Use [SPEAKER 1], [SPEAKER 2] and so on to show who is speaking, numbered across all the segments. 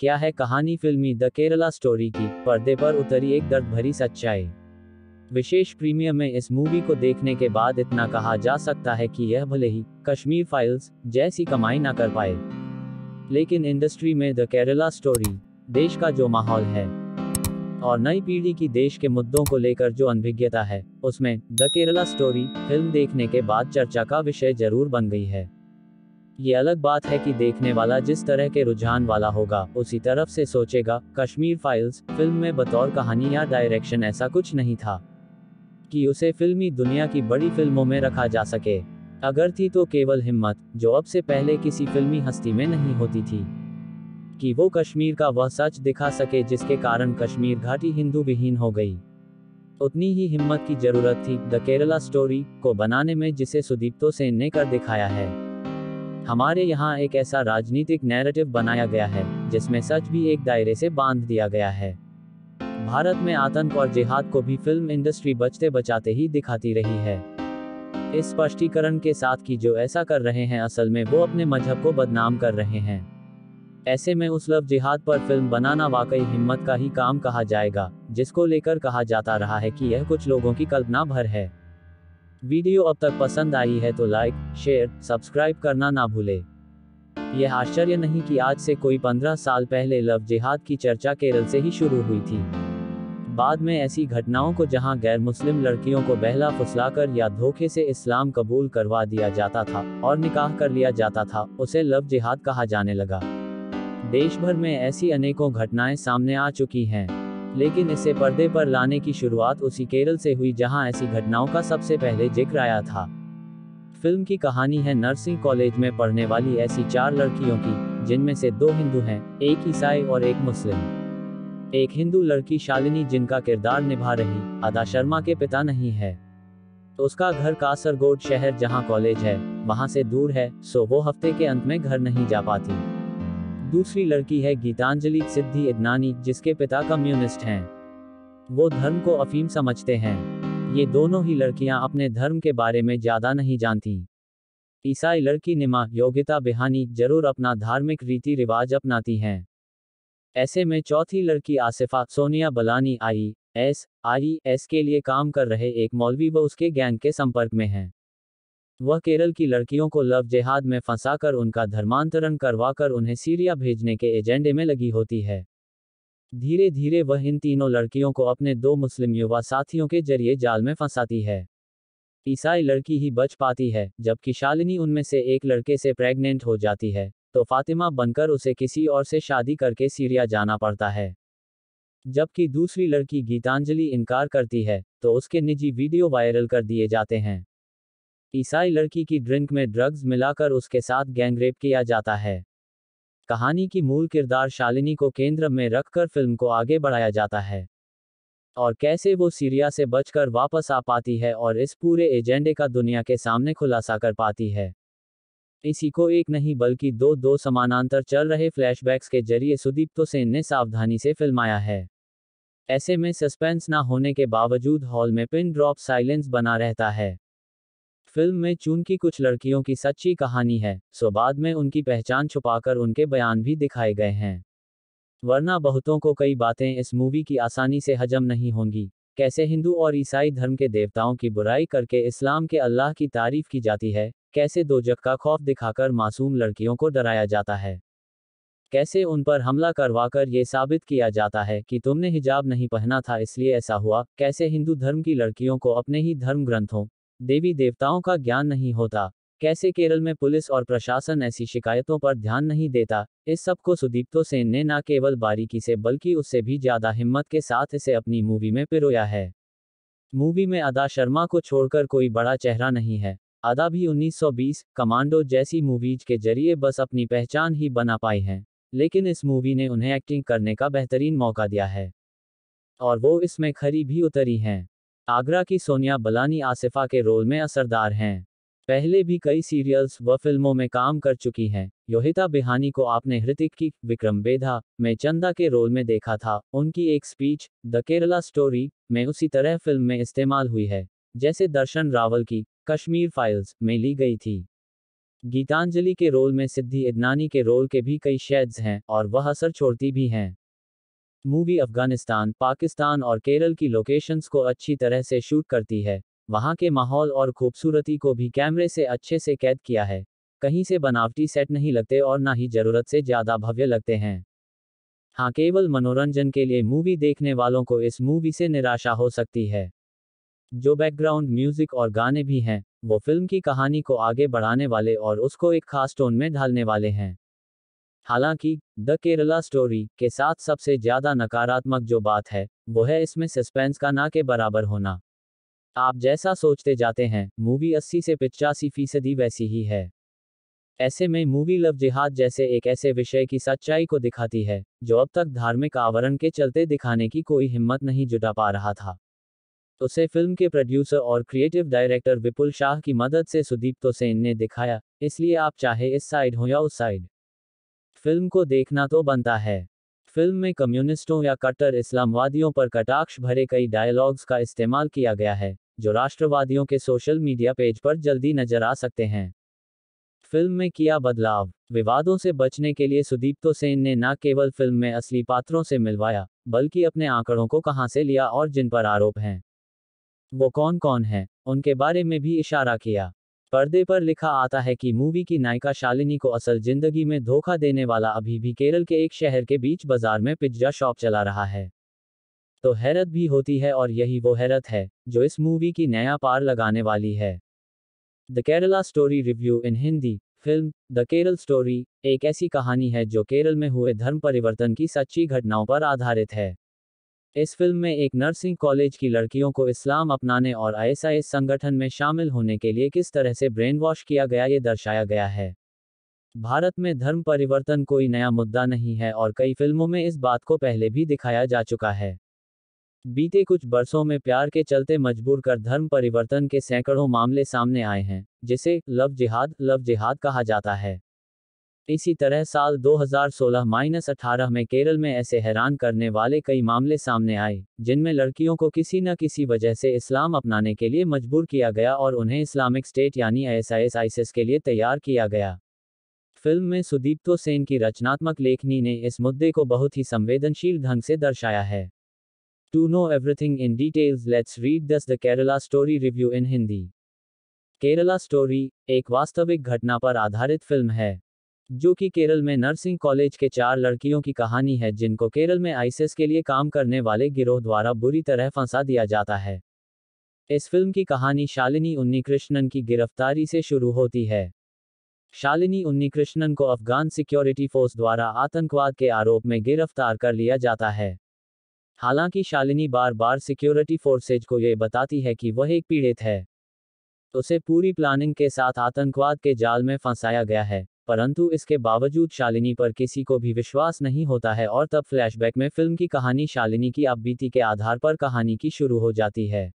[SPEAKER 1] क्या है कहानी फिल्मी द केरला स्टोरी की पर्दे पर उतरी एक दर्द भरी सच्चाई विशेष प्रीमियम में इस मूवी को देखने के बाद इतना कहा जा सकता है कि यह भले ही कश्मीर फाइल्स जैसी कमाई ना कर पाए लेकिन इंडस्ट्री में द केरला स्टोरी देश का जो माहौल है और नई पीढ़ी की देश के मुद्दों को लेकर जो अनभिज्ञता है उसमें द केरला स्टोरी फिल्म देखने के बाद चर्चा का विषय जरूर बन गई है ये अलग बात है कि देखने वाला जिस तरह के रुझान वाला होगा उसी तरफ से सोचेगा कश्मीर फाइल्स फिल्म में बतौर कहानी या डायरेक्शन ऐसा कुछ नहीं था कि उसे फिल्मी दुनिया की बड़ी फिल्मों में रखा जा सके अगर थी तो केवल हिम्मत जो अब से पहले किसी फिल्मी हस्ती में नहीं होती थी कि वो कश्मीर का वह सच दिखा सके जिसके कारण कश्मीर घाटी हिंदू विहीन हो गई उतनी ही हिम्मत की जरूरत थी द केरला स्टोरी को बनाने में जिसे सुदीप्तो सेन ने कर दिखाया है हमारे यहाँ एक ऐसा राजनीतिक नैरेटिव बनाया गया है जिसमें सच भी एक दायरे से बांध दिया गया है भारत में आतंक और जिहाद को भी फिल्म इंडस्ट्री बचते बचाते ही दिखाती रही है इस स्पष्टीकरण के साथ कि जो ऐसा कर रहे हैं असल में वो अपने मजहब को बदनाम कर रहे हैं ऐसे में उस लव जिहाद पर फिल्म बनाना वाकई हिम्मत का ही काम कहा जाएगा जिसको लेकर कहा जाता रहा है कि यह कुछ लोगों की कल्पना भर है वीडियो अब तक पसंद आई है तो लाइक शेयर सब्सक्राइब करना ना भूले यह आश्चर्य नहीं कि आज से कोई पंद्रह साल पहले लव जिहाद की चर्चा केरल से ही शुरू हुई थी बाद में ऐसी घटनाओं को जहां गैर मुस्लिम लड़कियों को बहला फुसलाकर या धोखे से इस्लाम कबूल करवा दिया जाता था और निकाह कर लिया जाता था उसे लव जिहाद कहा जाने लगा देश भर में ऐसी अनेकों घटनाएं सामने आ चुकी हैं लेकिन इसे पर्दे पर लाने की शुरुआत उसी केरल से हुई जहां ऐसी घटनाओं का सबसे पहले जिक्र आया था फिल्म की कहानी है नर्सिंग कॉलेज में पढ़ने वाली ऐसी चार लड़कियों की जिनमें से दो हिंदू हैं एक ईसाई और एक मुस्लिम एक हिंदू लड़की शालिनी जिनका किरदार निभा रही आदा शर्मा के पिता नहीं है तो उसका घर कासरगोड शहर जहां कॉलेज है वहां से दूर है सो वो हफ्ते के अंत में घर नहीं जा पाती दूसरी लड़की है गीतांजलि सिद्धि इदनानी जिसके पिता कम्युनिस्ट हैं वो धर्म को अफीम समझते हैं ये दोनों ही लड़कियां अपने धर्म के बारे में ज़्यादा नहीं जानती ईसाई लड़की निमा योगिता बिहानी जरूर अपना धार्मिक रीति रिवाज अपनाती हैं ऐसे में चौथी लड़की Asifa Sonia Balani I S I S के लिए काम कर रहे एक मौलवी व उसके गैंग के संपर्क में है वह केरल की लड़कियों को लव जेहाद में फंसाकर उनका धर्मांतरण करवाकर उन्हें सीरिया भेजने के एजेंडे में लगी होती है धीरे धीरे वह इन तीनों लड़कियों को अपने दो मुस्लिम युवा साथियों के जरिए जाल में फंसाती है ईसाई लड़की ही बच पाती है जबकि शालिनी उनमें से एक लड़के से प्रेग्नेंट हो जाती है तो फातिमा बनकर उसे किसी और से शादी करके सीरिया जाना पड़ता है जबकि दूसरी लड़की गीतांजलि इनकार करती है तो उसके निजी वीडियो वायरल कर दिए जाते हैं ईसाई लड़की की ड्रिंक में ड्रग्स मिलाकर उसके साथ गैंगरेप किया जाता है कहानी की मूल किरदार शालिनी को केंद्र में रखकर फिल्म को आगे बढ़ाया जाता है और कैसे वो सीरिया से बचकर वापस आ पाती है और इस पूरे एजेंडे का दुनिया के सामने खुलासा कर पाती है इसी को एक नहीं बल्कि दो दो समानांतर चल रहे फ्लैशबैक्स के जरिए सुदीप्तो सेन ने सावधानी से फिल्माया है ऐसे में सस्पेंस ना होने के बावजूद हॉल में पिन ड्रॉप साइलेंस बना रहता है फिल्म में चून की कुछ लड़कियों की सच्ची कहानी है सो बाद में उनकी पहचान छुपाकर उनके बयान भी दिखाए गए हैं वरना बहुतों को कई बातें इस मूवी की आसानी से हजम नहीं होंगी कैसे हिंदू और ईसाई धर्म के देवताओं की बुराई करके इस्लाम के अल्लाह की तारीफ की जाती है कैसे जग का खौफ दिखाकर मासूम लड़कियों को डराया जाता है कैसे उन पर हमला करवाकर ये साबित किया जाता है कि तुमने हिजाब नहीं पहना था इसलिए ऐसा हुआ कैसे हिंदू धर्म की लड़कियों को अपने ही धर्म ग्रंथों देवी देवताओं का ज्ञान नहीं होता कैसे केरल में पुलिस और प्रशासन ऐसी शिकायतों पर ध्यान नहीं देता इस सब को सुदीप्तो सेन ने न केवल बारीकी से बल्कि उससे भी ज्यादा हिम्मत के साथ इसे अपनी मूवी में पिरोया है मूवी में अदा शर्मा को छोड़कर कोई बड़ा चेहरा नहीं है अदा भी 1920, कमांडो जैसी मूवीज के जरिए बस अपनी पहचान ही बना पाई है लेकिन इस मूवी ने उन्हें एक्टिंग करने का बेहतरीन मौका दिया है और वो इसमें खरी भी उतरी हैं आगरा की सोनिया बलानी आसिफा के रोल में असरदार हैं पहले भी कई सीरियल्स व फिल्मों में काम कर चुकी हैं योहिता बिहानी को आपने हृतिक की विक्रम बेधा में चंदा के रोल में देखा था उनकी एक स्पीच द केरला स्टोरी में उसी तरह फिल्म में इस्तेमाल हुई है जैसे दर्शन रावल की कश्मीर फाइल्स में ली गई थी गीतांजलि के रोल में सिद्धि इदनानी के रोल के भी कई शेड्स हैं और वह असर छोड़ती भी हैं मूवी अफगानिस्तान पाकिस्तान और केरल की लोकेशंस को अच्छी तरह से शूट करती है वहाँ के माहौल और खूबसूरती को भी कैमरे से अच्छे से कैद किया है कहीं से बनावटी सेट नहीं लगते और ना ही जरूरत से ज़्यादा भव्य लगते हैं हाँ केवल मनोरंजन के लिए मूवी देखने वालों को इस मूवी से निराशा हो सकती है जो बैकग्राउंड म्यूजिक और गाने भी हैं वो फिल्म की कहानी को आगे बढ़ाने वाले और उसको एक खास टोन में ढालने वाले हैं हालांकि द केरला स्टोरी के साथ सबसे ज्यादा नकारात्मक जो बात है वो है इसमें सस्पेंस का ना के बराबर होना आप जैसा सोचते जाते हैं मूवी 80 से पिचासी फीसदी वैसी ही है ऐसे में मूवी लव जिहाद जैसे एक ऐसे विषय की सच्चाई को दिखाती है जो अब तक धार्मिक आवरण के चलते दिखाने की कोई हिम्मत नहीं जुटा पा रहा था उसे फिल्म के प्रोड्यूसर और क्रिएटिव डायरेक्टर विपुल शाह की मदद से सुदीप तो सेन ने दिखाया इसलिए आप चाहे इस साइड हो या उस साइड फिल्म को देखना तो बनता है फिल्म में कम्युनिस्टों या कट्टर इस्लामवादियों पर कटाक्ष भरे कई डायलॉग्स का इस्तेमाल किया गया है जो राष्ट्रवादियों के सोशल मीडिया पेज पर जल्दी नजर आ सकते हैं फिल्म में किया बदलाव विवादों से बचने के लिए सुदीप्तो सेन ने न केवल फिल्म में असली पात्रों से मिलवाया बल्कि अपने आंकड़ों को कहां से लिया और जिन पर आरोप हैं वो कौन कौन हैं उनके बारे में भी इशारा किया पर्दे पर लिखा आता है कि मूवी की नायिका शालिनी को असल जिंदगी में धोखा देने वाला अभी भी केरल के एक शहर के बीच बाजार में पिज्जा शॉप चला रहा है तो हैरत भी होती है और यही वो हैरत है जो इस मूवी की नया पार लगाने वाली है the Kerala story review in Hindi film the Kerala story एक ऐसी कहानी है जो केरल में हुए धर्म परिवर्तन की सच्ची घटनाओं पर आधारित है इस फिल्म में एक नर्सिंग कॉलेज की लड़कियों को इस्लाम अपनाने और आईएसआईएस संगठन में शामिल होने के लिए किस तरह से ब्रेन वॉश किया गया ये दर्शाया गया है भारत में धर्म परिवर्तन कोई नया मुद्दा नहीं है और कई फिल्मों में इस बात को पहले भी दिखाया जा चुका है बीते कुछ बरसों में प्यार के चलते मजबूर कर धर्म परिवर्तन के सैकड़ों मामले सामने आए हैं जिसे लव जिहाद लव जिहाद कहा जाता है इसी तरह साल 2016-18 में केरल में ऐसे हैरान करने वाले कई मामले सामने आए जिनमें लड़कियों को किसी न किसी वजह से इस्लाम अपनाने के लिए मजबूर किया गया और उन्हें इस्लामिक स्टेट यानी एस आई के लिए तैयार किया गया फिल्म में सुदीप्तो सेन की रचनात्मक लेखनी ने इस मुद्दे को बहुत ही संवेदनशील ढंग से दर्शाया है to know everything in details let's read this the Kerala story review in Hindi Kerala story एक वास्तविक घटना पर आधारित फिल्म है जो कि केरल में नर्सिंग कॉलेज के चार लड़कियों की कहानी है जिनको केरल में आईसीएस के लिए काम करने वाले गिरोह द्वारा बुरी तरह फंसा दिया जाता है इस फिल्म की कहानी शालिनी उन्नीकृष्णन की गिरफ्तारी से शुरू होती है शालिनी उन्नीकृष्णन को अफगान सिक्योरिटी फोर्स द्वारा आतंकवाद के आरोप में गिरफ्तार कर लिया जाता है हालांकि शालिनी बार बार सिक्योरिटी फोर्सेज को ये बताती है कि वह एक पीड़ित है उसे पूरी प्लानिंग के साथ आतंकवाद के जाल में फंसाया गया है परंतु इसके बावजूद शालिनी पर किसी को भी विश्वास नहीं होता है और तब फ्लैशबैक में फिल्म की कहानी शालिनी की आपबीती के आधार पर कहानी की शुरू हो जाती है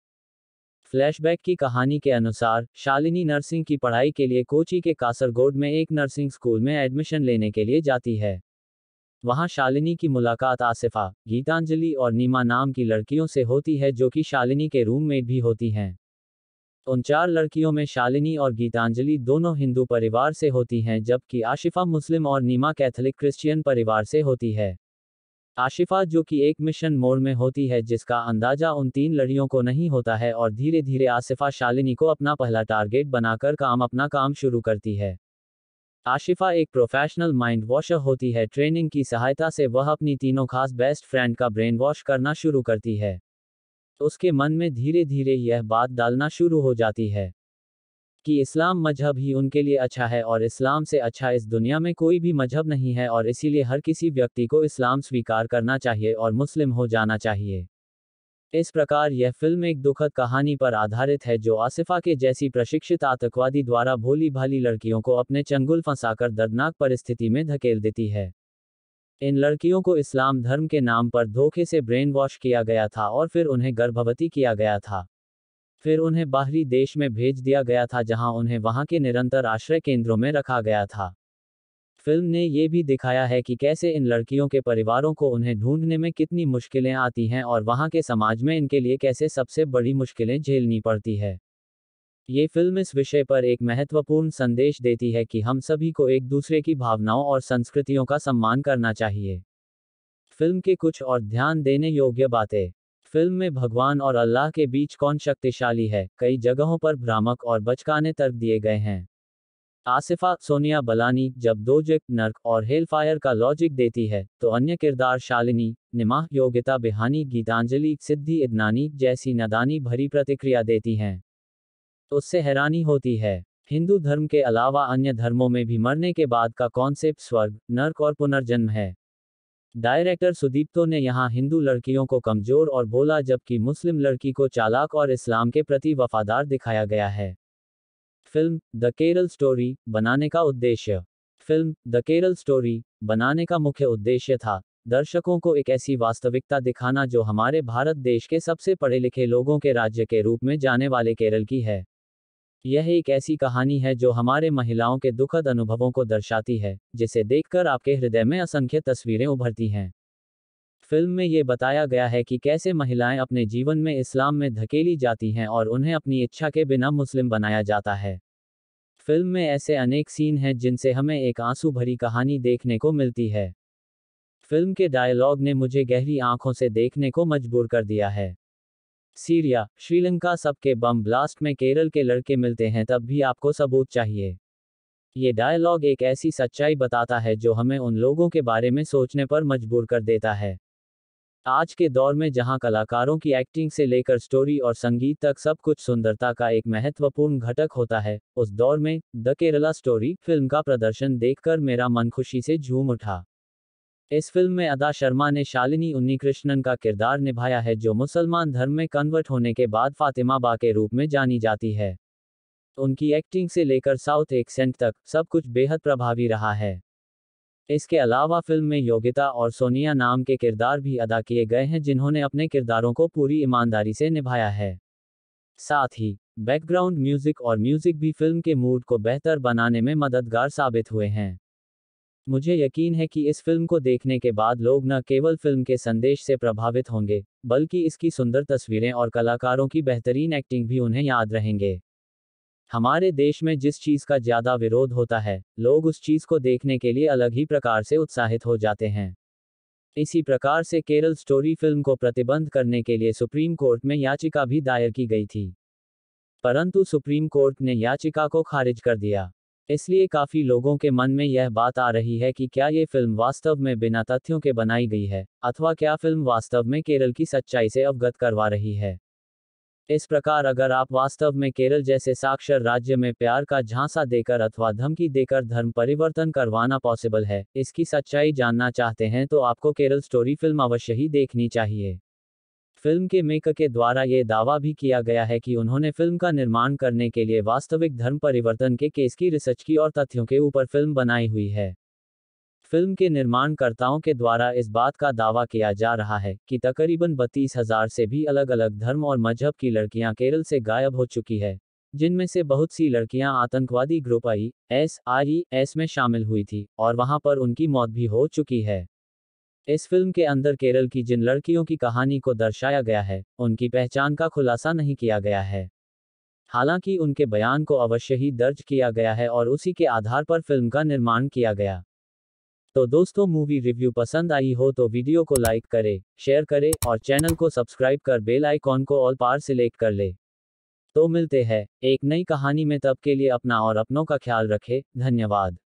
[SPEAKER 1] फ्लैशबैक की कहानी के अनुसार शालिनी नर्सिंग की पढ़ाई के लिए कोची के कासरगोड में एक नर्सिंग स्कूल में एडमिशन लेने के लिए जाती है वहां शालिनी की मुलाकात आसिफा गीतांजलि और नीमा नाम की लड़कियों से होती है जो कि शालिनी के रूममेट भी होती हैं उन चार लड़कियों में शालिनी और गीतांजलि दोनों हिंदू परिवार से होती हैं जबकि आशिफा मुस्लिम और नीमा कैथोलिक क्रिश्चियन परिवार से होती है आशिफा जो कि एक मिशन मोड में होती है जिसका अंदाजा उन तीन लड़ियों को नहीं होता है और धीरे धीरे आशिफा शालिनी को अपना पहला टारगेट बनाकर काम अपना काम शुरू करती है आशिफा एक प्रोफेशनल माइंड वॉशर होती है ट्रेनिंग की सहायता से वह अपनी तीनों खास बेस्ट फ्रेंड का ब्रेन वॉश करना शुरू करती है तो उसके मन में धीरे धीरे यह बात डालना शुरू हो जाती है कि इस्लाम मजहब ही उनके लिए अच्छा है और इस्लाम से अच्छा इस दुनिया में कोई भी मजहब नहीं है और इसीलिए हर किसी व्यक्ति को इस्लाम स्वीकार करना चाहिए और मुस्लिम हो जाना चाहिए इस प्रकार यह फिल्म एक दुखद कहानी पर आधारित है जो आसिफा के जैसी प्रशिक्षित आतंकवादी द्वारा भोली भाली लड़कियों को अपने चंगुल फंसाकर दर्दनाक परिस्थिति में धकेल देती है इन लड़कियों को इस्लाम धर्म के नाम पर धोखे से ब्रेन वॉश किया गया था और फिर उन्हें गर्भवती किया गया था फिर उन्हें बाहरी देश में भेज दिया गया था जहां उन्हें वहां के निरंतर आश्रय केंद्रों में रखा गया था फिल्म ने ये भी दिखाया है कि कैसे इन लड़कियों के परिवारों को उन्हें ढूंढने में कितनी मुश्किलें आती हैं और वहां के समाज में इनके लिए कैसे सबसे बड़ी मुश्किलें झेलनी पड़ती है ये फिल्म इस विषय पर एक महत्वपूर्ण संदेश देती है कि हम सभी को एक दूसरे की भावनाओं और संस्कृतियों का सम्मान करना चाहिए फिल्म के कुछ और ध्यान देने योग्य बातें फिल्म में भगवान और अल्लाह के बीच कौन शक्तिशाली है कई जगहों पर भ्रामक और बचकाने तर्क दिए गए हैं आसिफा सोनिया बलानी जब दो जिक नर्क और हेलफायर का लॉजिक देती है तो अन्य किरदार शालिनी निमाह योग्यता बिहानी गीतांजलि सिद्धि इदनानी जैसी नदानी भरी प्रतिक्रिया देती हैं तो उससे हैरानी होती है हिंदू धर्म के अलावा अन्य धर्मों में भी मरने के बाद का कॉन्सेप्ट स्वर्ग नर्क और पुनर्जन्म है डायरेक्टर सुदीप्तो ने यहाँ हिंदू लड़कियों को कमजोर और बोला जबकि मुस्लिम लड़की को चालाक और इस्लाम के प्रति वफादार दिखाया गया है फिल्म द केरल स्टोरी बनाने का उद्देश्य फिल्म द केरल स्टोरी बनाने का मुख्य उद्देश्य था दर्शकों को एक ऐसी वास्तविकता दिखाना जो हमारे भारत देश के सबसे पढ़े लिखे लोगों के राज्य के रूप में जाने वाले केरल की है यह एक ऐसी कहानी है जो हमारे महिलाओं के दुखद अनुभवों को दर्शाती है जिसे देखकर आपके हृदय में असंख्य तस्वीरें उभरती हैं फिल्म में ये बताया गया है कि कैसे महिलाएं अपने जीवन में इस्लाम में धकेली जाती हैं और उन्हें अपनी इच्छा के बिना मुस्लिम बनाया जाता है फिल्म में ऐसे अनेक सीन हैं जिनसे हमें एक आंसू भरी कहानी देखने को मिलती है फिल्म के डायलॉग ने मुझे गहरी आंखों से देखने को मजबूर कर दिया है सीरिया श्रीलंका सबके बम ब्लास्ट में केरल के लड़के मिलते हैं तब भी आपको सबूत चाहिए ये डायलॉग एक ऐसी सच्चाई बताता है जो हमें उन लोगों के बारे में सोचने पर मजबूर कर देता है आज के दौर में जहां कलाकारों की एक्टिंग से लेकर स्टोरी और संगीत तक सब कुछ सुंदरता का एक महत्वपूर्ण घटक होता है उस दौर में द केरला स्टोरी फिल्म का प्रदर्शन देखकर मेरा मन खुशी से झूम उठा इस फिल्म में अदा शर्मा ने शालिनी उन्नीकृष्णन का किरदार निभाया है जो मुसलमान धर्म में कन्वर्ट होने के बाद फातिमा बा के रूप में जानी जाती है उनकी एक्टिंग से लेकर साउथ एक्सेंट तक सब कुछ बेहद प्रभावी रहा है इसके अलावा फिल्म में योगिता और सोनिया नाम के किरदार भी अदा किए गए हैं जिन्होंने अपने किरदारों को पूरी ईमानदारी से निभाया है साथ ही बैकग्राउंड म्यूजिक और म्यूजिक भी फिल्म के मूड को बेहतर बनाने में मददगार साबित हुए हैं मुझे यकीन है कि इस फिल्म को देखने के बाद लोग न केवल फिल्म के संदेश से प्रभावित होंगे बल्कि इसकी सुंदर तस्वीरें और कलाकारों की बेहतरीन एक्टिंग भी उन्हें याद रहेंगे हमारे देश में जिस चीज़ का ज़्यादा विरोध होता है लोग उस चीज़ को देखने के लिए अलग ही प्रकार से उत्साहित हो जाते हैं इसी प्रकार से केरल स्टोरी फिल्म को प्रतिबंध करने के लिए सुप्रीम कोर्ट में याचिका भी दायर की गई थी परंतु सुप्रीम कोर्ट ने याचिका को खारिज कर दिया इसलिए काफी लोगों के मन में यह बात आ रही है कि क्या ये फिल्म वास्तव में बिना तथ्यों के बनाई गई है अथवा क्या फिल्म वास्तव में केरल की सच्चाई से अवगत करवा रही है इस प्रकार अगर आप वास्तव में केरल जैसे साक्षर राज्य में प्यार का झांसा देकर अथवा धमकी देकर धर्म परिवर्तन करवाना पॉसिबल है इसकी सच्चाई जानना चाहते हैं तो आपको केरल स्टोरी फिल्म अवश्य ही देखनी चाहिए फिल्म के मेकर के द्वारा ये दावा भी किया गया है कि उन्होंने फिल्म का निर्माण करने के लिए वास्तविक धर्म परिवर्तन के केस की रिसर्च की और तथ्यों के ऊपर फिल्म बनाई हुई है फिल्म के निर्माणकर्ताओं के द्वारा इस बात का दावा किया जा रहा है कि तकरीबन बत्तीस हजार से भी अलग अलग धर्म और मजहब की लड़कियां केरल से गायब हो चुकी है जिनमें से बहुत सी लड़कियां आतंकवादी group I S I S में शामिल हुई थी और वहां पर उनकी मौत भी हो चुकी है इस फिल्म के अंदर केरल की जिन लड़कियों की कहानी को दर्शाया गया है उनकी पहचान का खुलासा नहीं किया गया है हालांकि उनके बयान को अवश्य ही दर्ज किया गया है और उसी के आधार पर फिल्म का निर्माण किया गया तो दोस्तों मूवी रिव्यू पसंद आई हो तो वीडियो को लाइक करे शेयर करे और चैनल को सब्सक्राइब कर बेल आइकॉन को ऑल पार सिलेक्ट कर ले तो मिलते हैं एक नई कहानी में तब के लिए अपना और अपनों का ख्याल रखे धन्यवाद